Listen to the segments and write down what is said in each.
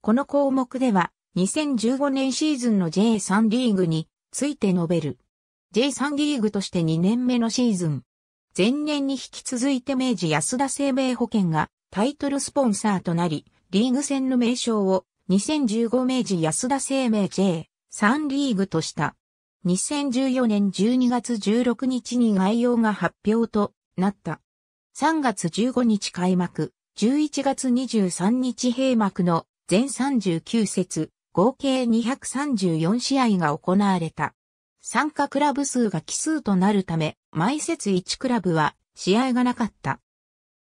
この項目では、2015年シーズンの J3 リーグについて述べる。J3 リーグとして2年目のシーズン。前年に引き続いて明治安田生命保険がタイトルスポンサーとなり、リーグ戦の名称を2015明治安田生命 J3 リーグとした。2014年12月16日に概要が発表となった。3月15日開幕、11月23日閉幕の全39節、合計234試合が行われた。参加クラブ数が奇数となるため、毎節1クラブは試合がなかった。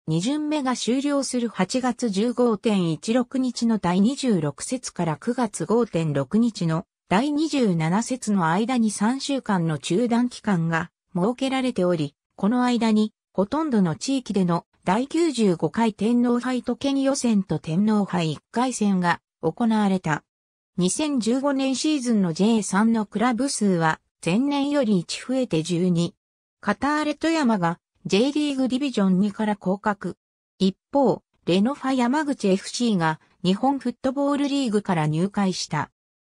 2巡目が終了する8月15.16日の第26節から9月5.6日の第27節の間に3週間の中断期間が設けられており、この間にほとんどの地域での第95回天皇杯都県予選と天皇杯1回戦が行われた。2015年シーズンの J3 のクラブ数は前年より1増えて12。カターレ富山が J リーグディビジョン2から降格。一方、レノファ山口 FC が日本フットボールリーグから入会した。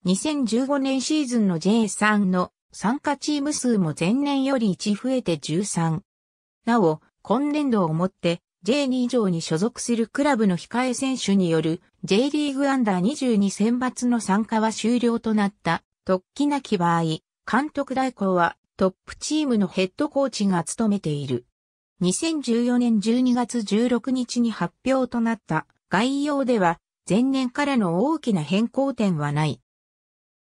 2015年シーズンの J3 の参加チーム数も前年より1増えて13。なお、今年度をもって J2 上に所属するクラブの控え選手による J リーグアンダー22選抜の参加は終了となった突起なき場合、監督代行はトップチームのヘッドコーチが務めている。2014年12月16日に発表となった概要では前年からの大きな変更点はない。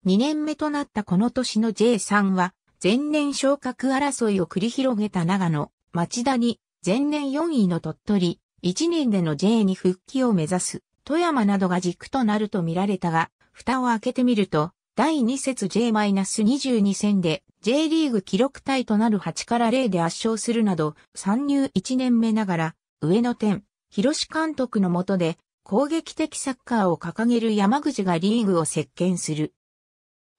2年目となったこの年の J3 は前年昇格争いを繰り広げた長野、町田に前年4位の鳥取、1年での J に復帰を目指す、富山などが軸となると見られたが、蓋を開けてみると、第2節 J-22 戦で J リーグ記録体となる8から0で圧勝するなど、参入1年目ながら、上野店、広監督の下で、攻撃的サッカーを掲げる山口がリーグを席巻する。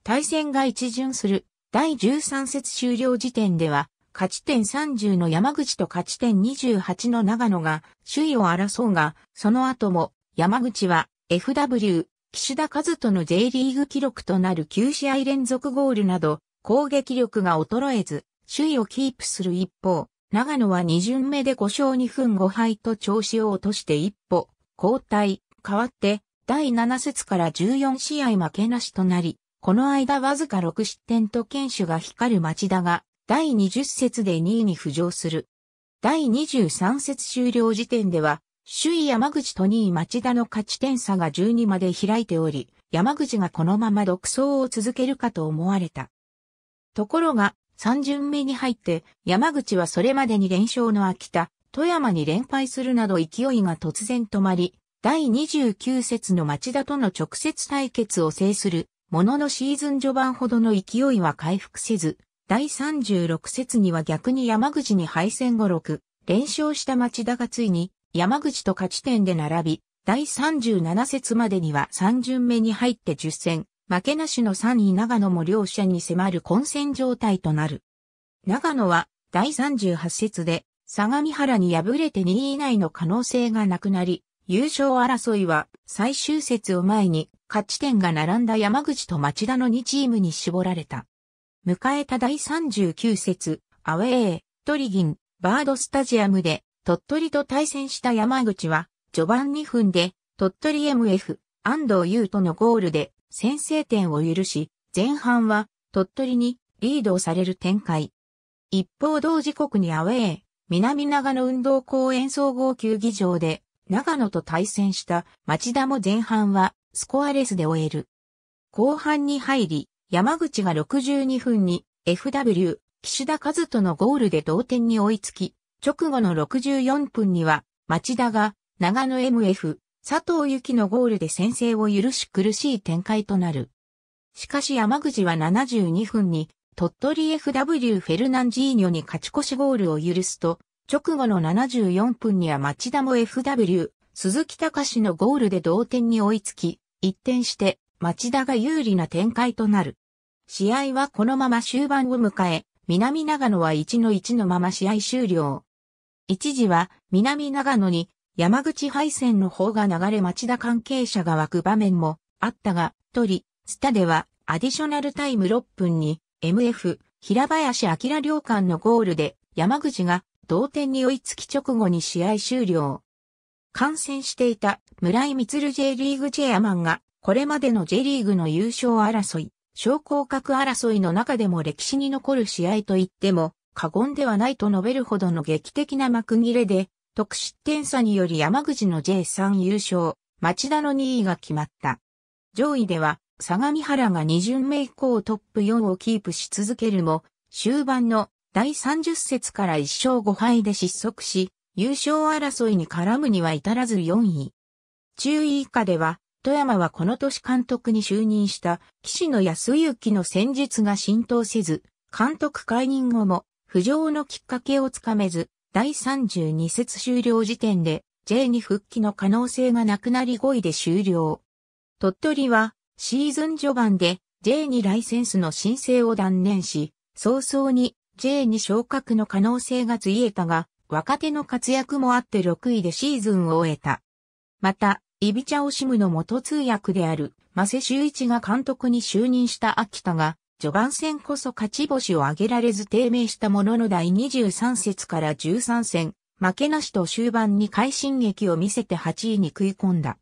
対戦が一巡する第13節終了時点では、勝ち点30の山口と勝ち点28の長野が首位を争うが、その後も山口は FW、岸田和人の J リーグ記録となる9試合連続ゴールなど攻撃力が衰えず、首位をキープする一方、長野は2巡目で5勝2分5敗と調子を落として一歩、交代、変わって、第7節から14試合負けなしとなり、この間わずか6失点と堅守が光る町田が、第20節で2位に浮上する。第23節終了時点では、首位山口と2位町田の勝ち点差が12まで開いており、山口がこのまま独走を続けるかと思われた。ところが、3巡目に入って、山口はそれまでに連勝の秋田、富山に連敗するなど勢いが突然止まり、第29節の町田との直接対決を制する、もののシーズン序盤ほどの勢いは回復せず、第36節には逆に山口に敗戦後6連勝した町田がついに山口と勝ち点で並び、第37節までには3巡目に入って10戦、負けなしの3位長野も両者に迫る混戦状態となる。長野は第38節で相模原に敗れて2位以内の可能性がなくなり、優勝争いは最終節を前に勝ち点が並んだ山口と町田の2チームに絞られた。迎えた第39節、アウェー、トリギン、バードスタジアムで、鳥取と対戦した山口は、序盤2分で、鳥取 MF、安藤優とのゴールで、先制点を許し、前半は、鳥取に、リードをされる展開。一方同時刻にアウェー、南長野運動公園総合球技場で、長野と対戦した町田も前半は、スコアレスで終える。後半に入り、山口が62分に FW、岸田和人のゴールで同点に追いつき、直後の64分には、町田が長野 MF、佐藤幸のゴールで先制を許し苦しい展開となる。しかし山口は72分に、鳥取 FW フェルナンジーニョに勝ち越しゴールを許すと、直後の74分には町田も FW、鈴木隆のゴールで同点に追いつき、一転して町田が有利な展開となる。試合はこのまま終盤を迎え、南長野は1の1のまま試合終了。一時は南長野に山口敗戦の方が流れ町田関係者が湧く場面もあったが、り、スタではアディショナルタイム6分に MF、平林明良館のゴールで山口が同点に追いつき直後に試合終了。観戦していた村井光 J リーグチェアマンがこれまでの J リーグの優勝争い、昇降格争いの中でも歴史に残る試合といっても過言ではないと述べるほどの劇的な幕切れで、得失点差により山口の J3 優勝、町田の2位が決まった。上位では、相模原が2巡目以降トップ4をキープし続けるも、終盤の第30節から1勝5敗で失速し、優勝争いに絡むには至らず4位。中位以下では、富山はこの年監督に就任した岸野康幸の戦術が浸透せず、監督解任後も浮上のきっかけをつかめず、第32節終了時点で J に復帰の可能性がなくなり5位で終了。鳥取はシーズン序盤で J にライセンスの申請を断念し、早々に J に昇格の可能性がついえたが、若手の活躍もあって6位でシーズンを終えた。また、イビチャオシムの元通訳である、マセ修一が監督に就任した秋田が、序盤戦こそ勝ち星を挙げられず低迷したものの第23節から13戦、負けなしと終盤に快進撃を見せて8位に食い込んだ。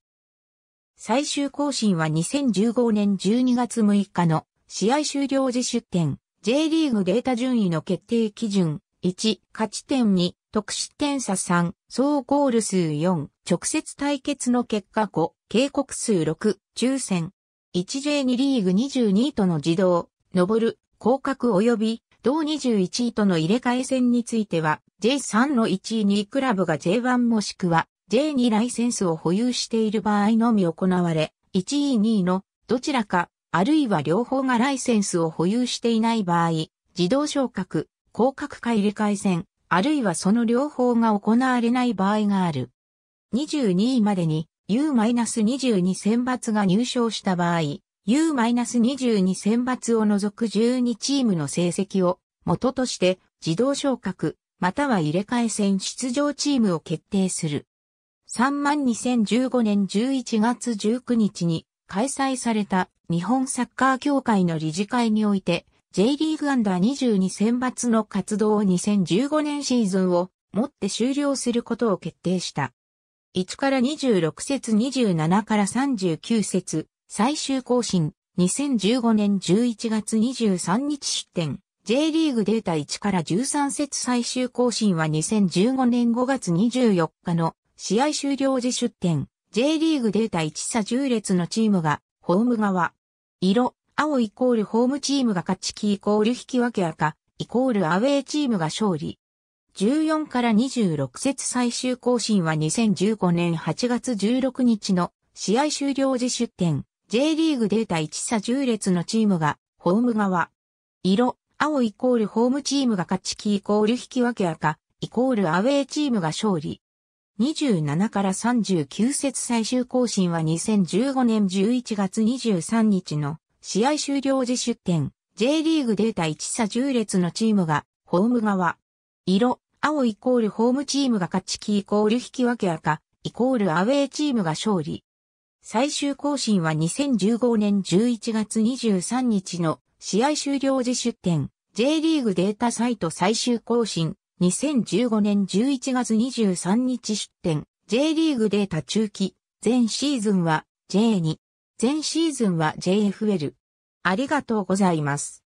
最終更新は2015年12月6日の試合終了時出展、J リーグデータ順位の決定基準1、勝ち点2、得失点差3、総ゴール数4、直接対決の結果5、警告数6、抽選。1J2 リーグ22位との自動、上る、降格及び、同21位との入れ替え戦については、J3 の1位2位クラブが J1 もしくは J2 ライセンスを保有している場合のみ行われ、1位2位のどちらか、あるいは両方がライセンスを保有していない場合、自動昇格、降格か入れ替え戦、あるいはその両方が行われない場合がある。22位までに U-22 選抜が入賞した場合、U-22 選抜を除く12チームの成績を元として自動昇格、または入れ替え戦出場チームを決定する。3万2015年11月19日に開催された日本サッカー協会の理事会において J リーグアンダー2 2選抜の活動を2015年シーズンをもって終了することを決定した。1から26節27から39節最終更新2015年11月23日出展 J リーグデータ1から13節最終更新は2015年5月24日の試合終了時出展 J リーグデータ1差10列のチームがホーム側色青イコールホームチームが勝ち、黄イコール引き分け赤、イコールアウェーチームが勝利。14から26節最終更新は2015年8月16日の試合終了時出展、J リーグデータ1差10列のチームが、ホーム側。色、青イコールホームチームが勝ち、黄イコール引き分け赤、イコールアウェーチームが勝利。27から39節最終更新は2015年11月23日の試合終了時出展、J リーグデータ1差10列のチームが、ホーム側。色、青イコールホームチームが勝ち、キイコール引き分け赤、イコールアウェーチームが勝利。最終更新は2015年11月23日の試合終了時出展、J リーグデータサイト最終更新2015年11月23日出展、J リーグデータ中期前シーズンは J2 全シーズンは JFL。ありがとうございます。